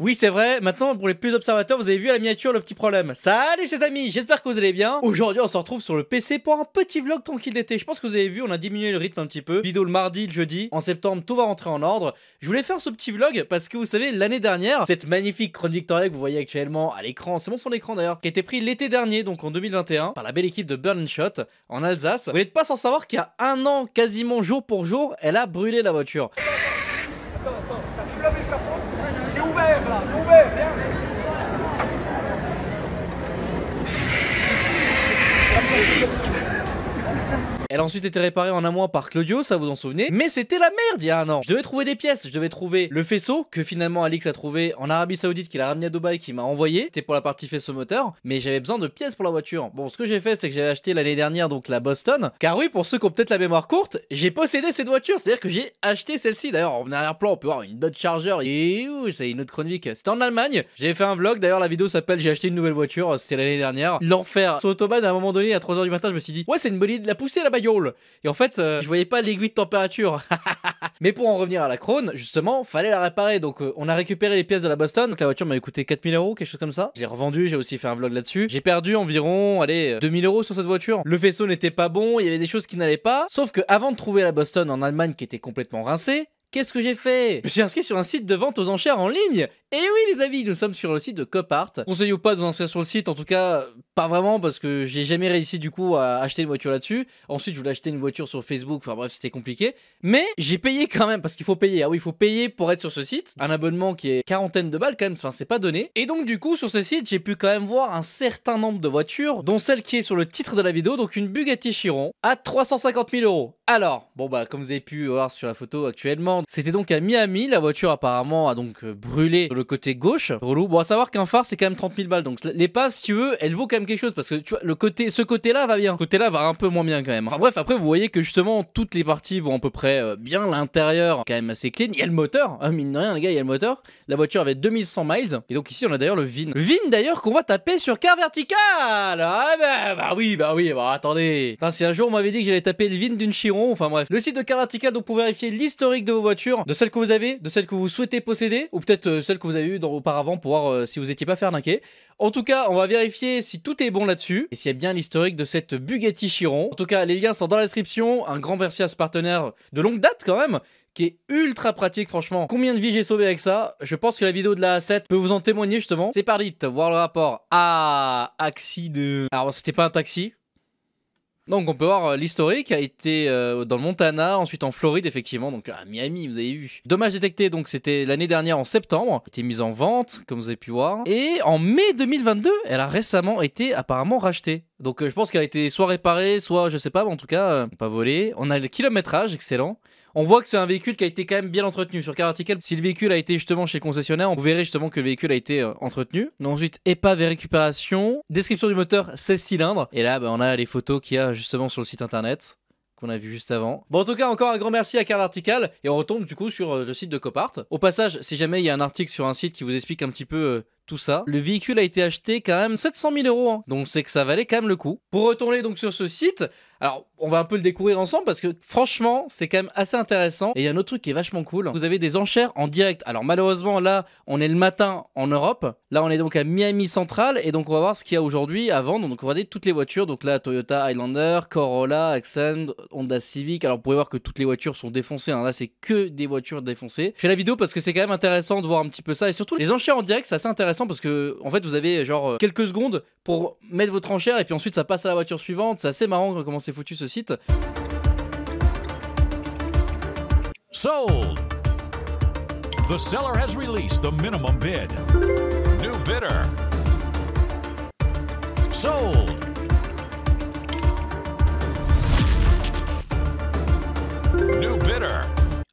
Oui, c'est vrai. Maintenant, pour les plus observateurs, vous avez vu à la miniature le petit problème. Salut, ses amis, j'espère que vous allez bien. Aujourd'hui, on se retrouve sur le PC pour un petit vlog tranquille d'été. Je pense que vous avez vu, on a diminué le rythme un petit peu. Vidéo le mardi, le jeudi. En septembre, tout va rentrer en ordre. Je voulais faire ce petit vlog parce que vous savez, l'année dernière, cette magnifique chronique Victoria que vous voyez actuellement à l'écran, c'est mon fond d'écran d'ailleurs, qui a été pris l'été dernier, donc en 2021, par la belle équipe de Burn Shot en Alsace. Vous n'êtes pas sans savoir qu'il y a un an, quasiment jour pour jour, elle a brûlé la voiture. Thank you. Elle a ensuite été réparée en un mois par Claudio, ça vous en souvenez, mais c'était la merde il y a un an. Je devais trouver des pièces, je devais trouver le faisceau que finalement Alix a trouvé en Arabie Saoudite qu'il a ramené à Dubaï qui m'a envoyé, c'était pour la partie faisceau moteur, mais j'avais besoin de pièces pour la voiture. Bon, ce que j'ai fait c'est que j'avais acheté l'année dernière donc la Boston, car oui, pour ceux qui ont peut-être la mémoire courte, j'ai possédé cette voiture, c'est-à-dire que j'ai acheté celle-ci. D'ailleurs, en arrière-plan, on peut voir une Dodge Charger, et c'est une autre chronique. C'était en Allemagne, j'ai fait un vlog, d'ailleurs la vidéo s'appelle J'ai acheté une nouvelle voiture, c'était l'année dernière. L'enfer. Sur à un moment donné, à 3h du matin, je me suis dit, ouais, c'est une de la pousser et en fait, euh, je voyais pas l'aiguille de température. Mais pour en revenir à la crone justement, fallait la réparer. Donc euh, on a récupéré les pièces de la Boston. Donc la voiture m'avait coûté 4000 euros, quelque chose comme ça. J'ai revendu, j'ai aussi fait un vlog là-dessus. J'ai perdu environ, allez, 2000 euh, euros sur cette voiture. Le faisceau n'était pas bon, il y avait des choses qui n'allaient pas. Sauf que avant de trouver la Boston en Allemagne qui était complètement rincée, Qu'est-ce que j'ai fait Je me suis inscrit sur un site de vente aux enchères en ligne et eh oui les amis, nous sommes sur le site de Copart. conseillez ou pas de vous inscrire sur le site, en tout cas pas vraiment parce que j'ai jamais réussi du coup à acheter une voiture là-dessus. Ensuite je voulais acheter une voiture sur Facebook, enfin bref c'était compliqué. Mais j'ai payé quand même parce qu'il faut payer. Ah oui il faut payer pour être sur ce site. Un abonnement qui est quarantaine de balles quand même, enfin c'est pas donné. Et donc du coup sur ce site j'ai pu quand même voir un certain nombre de voitures, dont celle qui est sur le titre de la vidéo, donc une Bugatti Chiron à 350 000 euros. Alors, bon bah comme vous avez pu voir sur la photo actuellement, c'était donc à Miami, la voiture apparemment a donc euh, brûlé côté gauche. Relou. Bon, à savoir qu'un phare, c'est quand même 30 000 balles. Donc les pas si tu veux, elles vaut quand même quelque chose parce que tu vois, le côté, ce côté-là va bien. Côté-là va un peu moins bien quand même. bref, après, vous voyez que justement, toutes les parties vont à peu près euh, bien. L'intérieur, quand même assez clean. Il y a le moteur. Hein, mine de rien, les gars, il y a le moteur. La voiture avait 2100 miles. Et donc ici, on a d'ailleurs le VIN. VIN d'ailleurs qu'on va taper sur car vertical. Ah, bah, bah, oui, bah oui, bah attendez. si un jour on m'avait dit que j'allais taper le VIN d'une Chiron, enfin bref. Le site de car vertical, donc pour vérifier l'historique de vos voitures, de celles que vous avez, de celles que vous souhaitez posséder, ou peut-être euh, celles que vous avez eu dans, auparavant pour voir euh, si vous étiez pas faire En tout cas, on va vérifier si tout est bon là-dessus et s'il y a bien l'historique de cette Bugatti Chiron. En tout cas, les liens sont dans la description. Un grand merci à ce partenaire de longue date quand même qui est ultra pratique franchement. Combien de vies j'ai sauvé avec ça Je pense que la vidéo de la A7 peut vous en témoigner justement. C'est par parti, voir le rapport. à Axi Alors c'était pas un taxi, donc on peut voir euh, l'historique a été euh, dans le Montana, ensuite en Floride effectivement, donc à Miami vous avez vu. Dommage détecté, donc c'était l'année dernière en septembre, elle a été mise en vente comme vous avez pu voir. Et en mai 2022, elle a récemment été apparemment rachetée. Donc euh, je pense qu'elle a été soit réparée, soit je sais pas, mais en tout cas pas volée. On a le kilométrage, excellent. On voit que c'est un véhicule qui a été quand même bien entretenu. Sur CarVertical, si le véhicule a été justement chez le concessionnaire, on verrait justement que le véhicule a été euh, entretenu. Donc, ensuite, épave et récupération. Description du moteur 16 cylindres. Et là, bah, on a les photos qu'il y a justement sur le site internet qu'on a vu juste avant. Bon, en tout cas, encore un grand merci à Car Vertical et on retombe du coup sur euh, le site de Copart. Au passage, si jamais il y a un article sur un site qui vous explique un petit peu euh, tout ça. Le véhicule a été acheté quand même 700 000 euros, hein. donc c'est que ça valait quand même le coup. Pour retourner donc sur ce site, alors on va un peu le découvrir ensemble parce que franchement c'est quand même assez intéressant. Et il y a un autre truc qui est vachement cool, vous avez des enchères en direct. Alors malheureusement là on est le matin en Europe, là on est donc à Miami Central et donc on va voir ce qu'il y a aujourd'hui à vendre. Donc on va toutes les voitures, donc là Toyota Highlander, Corolla, Accent, Honda Civic. Alors vous pouvez voir que toutes les voitures sont défoncées, hein. là c'est que des voitures défoncées. Je fais la vidéo parce que c'est quand même intéressant de voir un petit peu ça et surtout les enchères en direct c'est assez intéressant parce que en fait vous avez genre euh, quelques secondes pour mettre votre enchère et puis ensuite ça passe à la voiture suivante. C'est assez marrant comment c'est foutu ce site.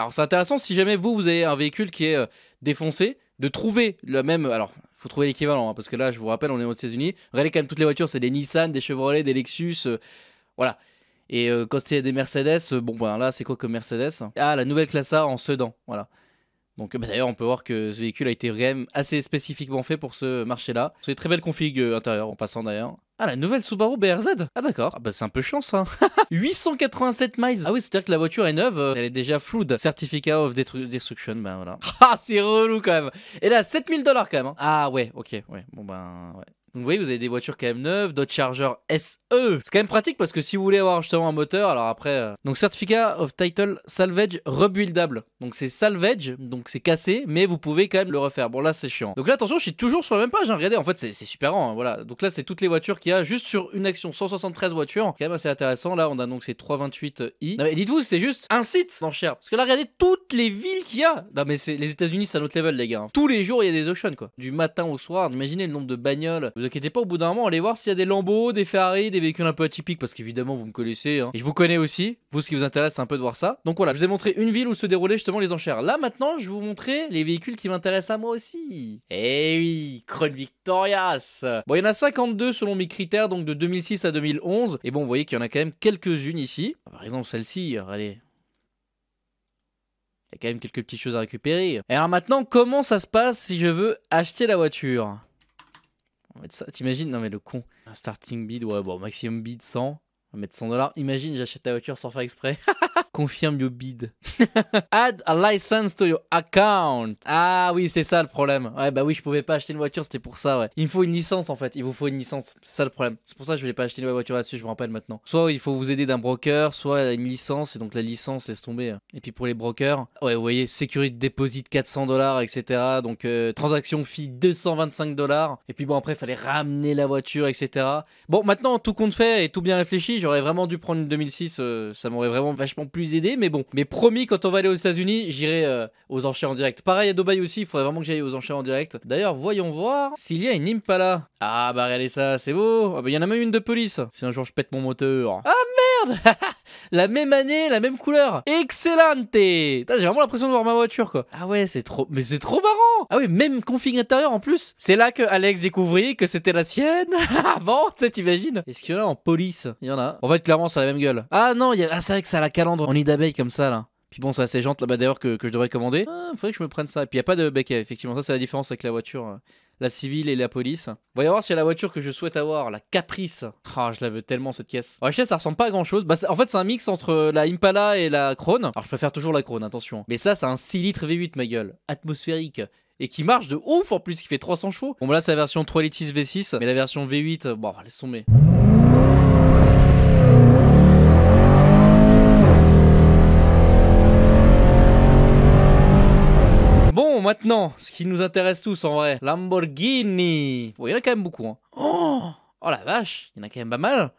Alors c'est intéressant si jamais vous vous avez un véhicule qui est euh, défoncé de trouver le même alors faut trouver l'équivalent, hein, parce que là, je vous rappelle, on est aux États-Unis. Regardez quand même toutes les voitures, c'est des Nissan, des Chevrolet, des Lexus, euh, voilà. Et euh, quand des Mercedes, euh, bon, ben là, c'est quoi que Mercedes Ah, la nouvelle classe A en Sedan, voilà. Donc bah, d'ailleurs, on peut voir que ce véhicule a été même assez spécifiquement fait pour ce marché-là. C'est très belle config euh, intérieure en passant d'ailleurs. Ah, la nouvelle Subaru BRZ Ah d'accord, ah, bah, c'est un peu chance hein 887 miles Ah oui, c'est-à-dire que la voiture est neuve, euh, elle est déjà floue Certificat of destruction, ben bah, voilà. Ah, c'est relou quand même Et là, 7000 dollars quand même hein. Ah ouais, ok, ouais, bon ben... Ouais. Donc vous voyez, vous avez des voitures quand même neuves, d'autres chargeurs SE. C'est quand même pratique parce que si vous voulez avoir justement un moteur, alors après... Euh, donc Certificat of Title Salvage Rebuildable. Donc c'est salvage, donc c'est cassé, mais vous pouvez quand même le refaire. Bon là c'est chiant. Donc là attention, je suis toujours sur la même page. Hein. Regardez, en fait c'est super grand. Hein, voilà. Donc là c'est toutes les voitures qu'il y a juste sur une action 173 voitures. Quand même assez intéressant. Là on a donc ces 328i. Non, mais dites-vous, c'est juste un site d'enchères. Parce que là regardez toutes les villes qu'il y a. Non mais c'est les États-Unis, c'est un autre level les gars. Hein. Tous les jours il y a des auctions quoi. Du matin au soir, imaginez le nombre de bagnoles vous inquiétez pas, au bout d'un moment, allez voir s'il y a des Lambeaux, des Ferrari, des véhicules un peu atypiques, parce qu'évidemment, vous me connaissez, hein. et je vous connais aussi. Vous, ce qui vous intéresse, c'est un peu de voir ça. Donc voilà, je vous ai montré une ville où se déroulaient justement les enchères. Là, maintenant, je vais vous montrer les véhicules qui m'intéressent à moi aussi. Eh oui, Crown Victorias Bon, il y en a 52 selon mes critères, donc de 2006 à 2011. Et bon, vous voyez qu'il y en a quand même quelques-unes ici. Ah, par exemple, celle-ci, regardez. Il y a quand même quelques petites choses à récupérer. Et alors maintenant, comment ça se passe si je veux acheter la voiture on va ça. T'imagines Non, mais le con. Un starting bid, ouais, bon, maximum bid 100 mettre 100 dollars. Imagine, j'achète ta voiture sans faire exprès. Confirme your bid. Add a license to your account. Ah oui, c'est ça le problème. Ouais, bah oui, je pouvais pas acheter une voiture, c'était pour ça, ouais. Il me faut une licence en fait. Il vous faut une licence. C'est ça le problème. C'est pour ça que je voulais pas acheter une voiture là-dessus, je me rappelle maintenant. Soit il faut vous aider d'un broker, soit une licence, et donc la licence laisse tomber. Et puis pour les brokers, ouais, vous voyez, sécurité déposite 400 dollars, etc. Donc euh, transaction fee 225 dollars. Et puis bon, après, il fallait ramener la voiture, etc. Bon, maintenant, tout compte fait et tout bien réfléchi, j'aurais vraiment dû prendre une 2006, euh, ça m'aurait vraiment vachement plus aidé, mais bon. Mais promis, quand on va aller aux États-Unis, j'irai euh, aux enchères en direct. Pareil à Dubaï aussi, il faudrait vraiment que j'aille aux enchères en direct. D'ailleurs, voyons voir s'il y a une Impala. Ah bah regardez ça, c'est beau. Ah bah il y en a même une de police. Si un jour je pète mon moteur. Ah merde La même année, la même couleur. Excellente J'ai vraiment l'impression de voir ma voiture, quoi. Ah ouais, c'est trop... Mais c'est trop marrant Ah oui, même config intérieur en plus. C'est là que Alex découvrit que c'était la sienne avant, tu sais, t'imagines Est-ce qu'il y en a en police Il y en a. va être clairement, sur la même gueule. Ah non, ah, c'est vrai que ça a la calandre en nid d'abeille comme ça, là. Puis bon, c'est assez gentil là-bas d'ailleurs que, je devrais commander. Il ah, faudrait que je me prenne ça. Et puis il n'y a pas de becquet. effectivement. Ça, c'est la différence avec la voiture. Hein la civile et la police. Voyons voir si la voiture que je souhaite avoir, la Caprice. Ah, je la veux tellement cette caisse. En ça ressemble pas à grand chose. Bah, en fait, c'est un mix entre la Impala et la Krone. Alors, je préfère toujours la Krone, attention. Mais ça, c'est un 6 litres V8, ma gueule. Atmosphérique et qui marche de ouf en plus, qui fait 300 chevaux. Bon, bah là, c'est la version 3 litres V6, mais la version V8, bon, bah, laisse tomber. Maintenant, ce qui nous intéresse tous en vrai, Lamborghini. Bon, il y en a quand même beaucoup. Hein. Oh, oh la vache, il y en a quand même pas mal.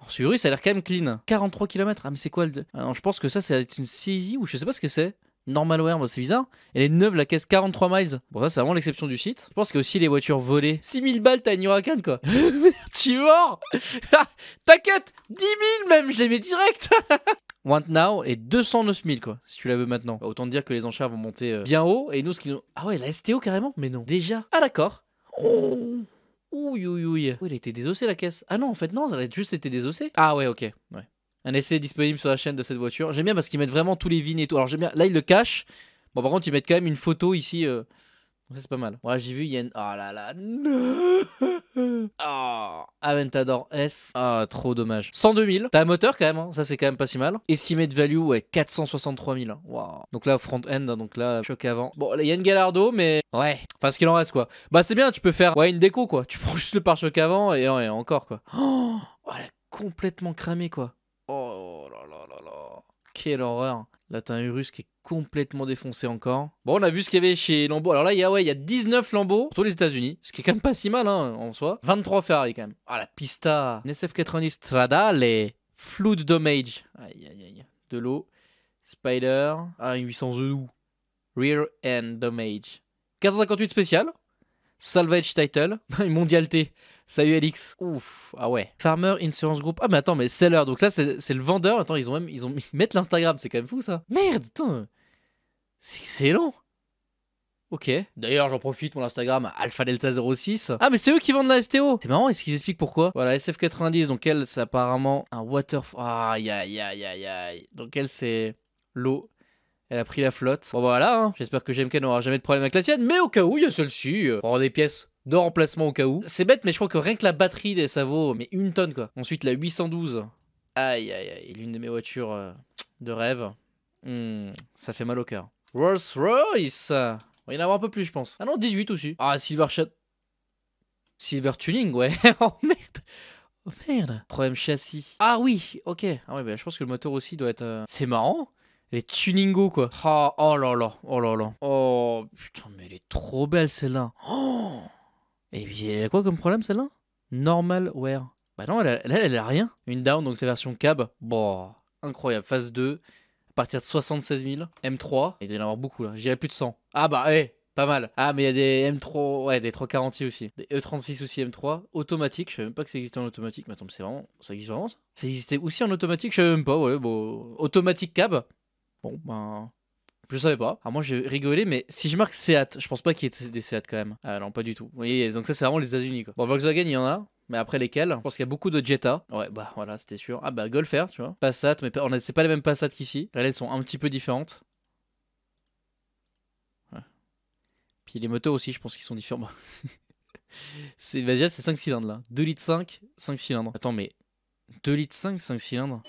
En rue ça a l'air quand même clean. 43 km. Ah, mais c'est quoi le. Ah je pense que ça, c'est une saisie ou je sais pas ce que c'est. Normal wear, c'est bizarre. Elle est neuve, la caisse 43 miles. Bon, ça, c'est vraiment l'exception du site. Je pense qu'il y a aussi les voitures volées. 6000 balles, t'as une Huracan, quoi. Merde, tu es mort T'inquiète 10 000 même, je les mets direct Want Now est 209 000, quoi, si tu la veux maintenant. Bah, autant dire que les enchères vont monter euh, bien haut. Et nous, ce qu'ils ont. Ah ouais, la STO carrément Mais non. Déjà. Ah d'accord. Ouh, ouh, ouh. Oh, elle a été désossée la caisse. Ah non, en fait, non, elle a juste été désossée. Ah ouais, ok. Ouais. Un essai disponible sur la chaîne de cette voiture. J'aime bien parce qu'ils mettent vraiment tous les vignes et tout. Alors j'aime bien. Là, ils le cachent. Bon, par contre, ils mettent quand même une photo ici. Euh, c'est pas mal. Voilà, j'ai vu, il y a Oh là là, ah, Aventador S. Ah, trop dommage. 102 000. T'as un moteur quand même, hein. ça c'est quand même pas si mal. Estimé de value, ouais, 463 000. Hein. Donc là, front-end, hein, donc là, choc avant. Bon, il y a une Galardo, mais ouais. Enfin, ce qu'il en reste quoi. Bah c'est bien, tu peux faire ouais, une déco quoi. Tu prends juste le pare-choc avant et, encore quoi. Oh, elle est complètement cramé quoi. Oh là là là là. Quelle horreur t'as un Urus qui est complètement défoncé encore. Bon, on a vu ce qu'il y avait chez Lambeau. Alors là, il y a, ouais, y a 19 Lambeaux, surtout les États-Unis, ce qui est quand même pas si mal hein, en soi. 23 Ferrari quand même. Ah, la pista NSF SF90 Stradale Flood Damage. Aïe, aïe, aïe. De l'eau. Spider. Ah, une 800 ou e Rear End Damage. 458 spécial. Salvage Title. Une mondialité Salut Alix. Ouf, ah ouais. Farmer Insurance Group. Ah mais attends, mais seller. Donc là, c'est le vendeur. Attends, ils ont même, ils ont mis mettent l'Instagram. C'est quand même fou ça. Merde, attends. C'est excellent. Ok. D'ailleurs, j'en profite, mon Instagram, AlphaDelta06. Ah, mais c'est eux qui vendent la STO C'est marrant, est-ce qu'ils expliquent pourquoi Voilà, SF90, donc elle, c'est apparemment un waterfall. Aïe, aïe, aïe, aïe, aïe. Donc elle, c'est l'eau. Elle a pris la flotte. Bon, voilà, hein. j'espère que GMK n'aura jamais de problème avec la sienne, mais au cas où, il y a celle-ci. on rend des pièces de remplacement au cas où. C'est bête, mais je crois que rien que la batterie, ça vaut mais une tonne quoi. Ensuite, la 812. Aïe aïe aïe, l'une de mes voitures euh, de rêve. Hmm, ça fait mal au cœur. Rolls Royce. Il y en a un peu plus, je pense. Ah non, 18 aussi. Ah, Silver Silver Tuning, ouais. oh merde. Oh merde. Problème châssis. Ah oui, ok. Ah ouais, bah, je pense que le moteur aussi doit être. Euh, c'est marrant. Elle est tuningo, quoi. Oh, oh là là. Oh là là. Oh putain, mais elle est trop belle celle-là. Oh et puis, elle a quoi comme problème celle-là Normal wear. Bah non, elle a, elle, a rien. Une down, donc la version cab. Bon, incroyable. Phase 2, à partir de 76 000. M3, il doit y en avoir beaucoup là. J'irai plus de 100. Ah bah, hé, eh, pas mal. Ah, mais il y a des M3, ouais, des 340 aussi. Des E36 aussi, M3. Automatique, je savais même pas que ça existait en automatique. Mais attends, c'est vraiment. Ça existe vraiment ça Ça existait aussi en automatique, je savais même pas. Ouais, bon. Automatique cab. Bon, ben. Je savais pas. Alors moi, j'ai rigolé, mais si je marque Seat, je pense pas qu'il y ait des Seat quand même. Ah non, pas du tout. Vous voyez, donc ça, c'est vraiment les États-Unis. Bon, Volkswagen, il y en a. Mais après lesquels Je pense qu'il y a beaucoup de Jetta. Ouais, bah voilà, c'était sûr. Ah bah Golf tu vois. Passat, mais c'est pas les mêmes Passat qu'ici. Là, elles sont un petit peu différentes. Ouais. Puis les moteurs aussi, je pense qu'ils sont différents. c'est bah, déjà, c'est 5 cylindres là. 2 litres 5, 5 cylindres. Attends, mais 2 litres 5, 5 cylindres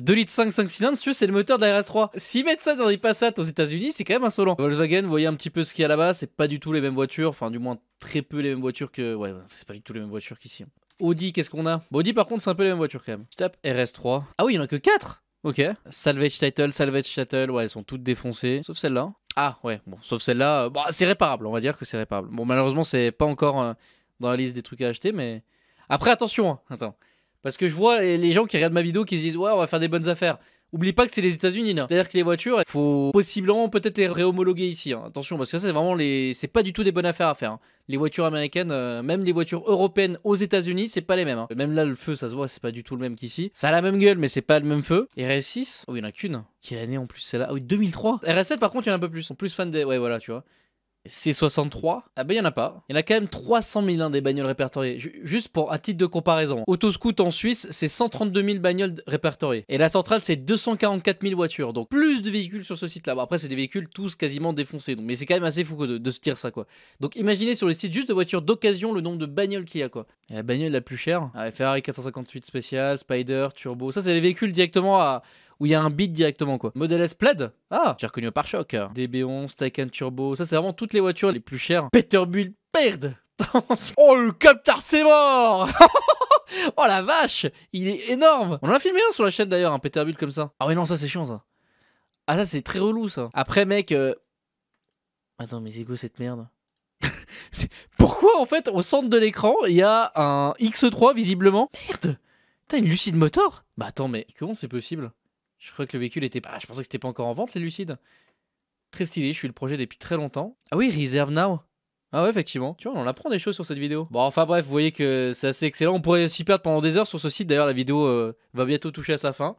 2 litres 5, 5 cylindres, c'est le moteur de la RS3. S'ils mettent ça dans les Passat aux États-Unis, c'est quand même insolent. Volkswagen, vous voyez un petit peu ce qu'il y a là-bas, c'est pas du tout les mêmes voitures, enfin, du moins très peu les mêmes voitures que. Ouais, c'est pas du tout les mêmes voitures qu'ici. Hein. Audi, qu'est-ce qu'on a Audi, par contre, c'est un peu les mêmes voitures quand même. Je tape RS3. Ah oui, il y en a que 4 Ok. Salvage Title, Salvage Title, ouais, elles sont toutes défoncées, sauf celle-là. Ah ouais, bon, sauf celle-là, euh, bah, c'est réparable, on va dire que c'est réparable. Bon, malheureusement, c'est pas encore euh, dans la liste des trucs à acheter, mais. Après, attention, hein, attends. Parce que je vois les gens qui regardent ma vidéo qui se disent Ouais, on va faire des bonnes affaires. Oublie pas que c'est les États-Unis là. C'est-à-dire que les voitures, il faut possiblement peut-être les réhomologuer ici. Hein. Attention, parce que ça, c'est vraiment les. C'est pas du tout des bonnes affaires à faire. Hein. Les voitures américaines, euh, même les voitures européennes aux États-Unis, c'est pas les mêmes. Hein. Même là, le feu, ça se voit, c'est pas du tout le même qu'ici. Ça a la même gueule, mais c'est pas le même feu. RS6, oh, il y en a qu'une. Quelle année en plus, celle-là ah oui, 2003. RS7, par contre, il y en a un peu plus. En plus, fan des. Ouais, voilà, tu vois. C63, ah ben il n'y en a pas. Il y en a quand même 300 000 hein, des bagnoles répertoriées. juste pour à titre de comparaison, Autoscout en Suisse, c'est 132 000 bagnoles répertoriées. Et la centrale, c'est 244 000 voitures. Donc plus de véhicules sur ce site-là. après, c'est des véhicules tous quasiment défoncés. Donc, mais c'est quand même assez fou de, se dire ça quoi. Donc imaginez sur les sites juste de voitures d'occasion le nombre de bagnoles qu'il y a quoi. la bagnole la plus chère, ah, Ferrari 458 spécial, Spider, Turbo. Ça, c'est les véhicules directement à où il y a un beat directement quoi. Model S Plaid, ah, j'ai reconnu par choc DB11, Taycan Turbo, ça c'est vraiment toutes les voitures les plus chères. Peterbilt, perd Oh le Captar c'est mort Oh la vache Il est énorme On en a filmé un sur la chaîne d'ailleurs, un Peterbilt comme ça. Ah ouais non ça c'est chiant ça. Ah ça c'est très relou ça. Après mec... Euh... Attends mais c'est quoi cette merde Pourquoi en fait au centre de l'écran il y a un X3 visiblement Merde T'as une lucide motor Bah attends mais comment c'est possible je crois que le véhicule était pas. Ah, je pensais que c'était pas encore en vente, les Lucides. Très stylé, je suis le projet depuis très longtemps. Ah oui, Reserve Now. Ah ouais, effectivement. Tu vois, on apprend des choses sur cette vidéo. Bon, enfin bref, vous voyez que c'est assez excellent. On pourrait s'y perdre pendant des heures sur ce site. D'ailleurs, la vidéo euh, va bientôt toucher à sa fin.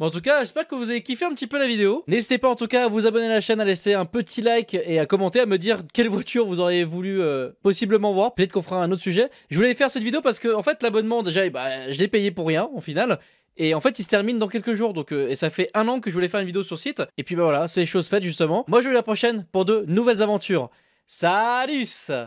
Mais en tout cas, j'espère que vous avez kiffé un petit peu la vidéo. N'hésitez pas en tout cas à vous abonner à la chaîne, à laisser un petit like et à commenter, à me dire quelle voiture vous auriez voulu euh, possiblement voir. Peut-être qu'on fera un autre sujet. Je voulais faire cette vidéo parce que, en fait, l'abonnement, déjà, bah, je l'ai payé pour rien, au final. Et en fait, il se termine dans quelques jours. Donc, euh, et ça fait un an que je voulais faire une vidéo sur site. Et puis, bah voilà, c'est chose faites justement. Moi, je vous dis à la prochaine pour de nouvelles aventures. Salut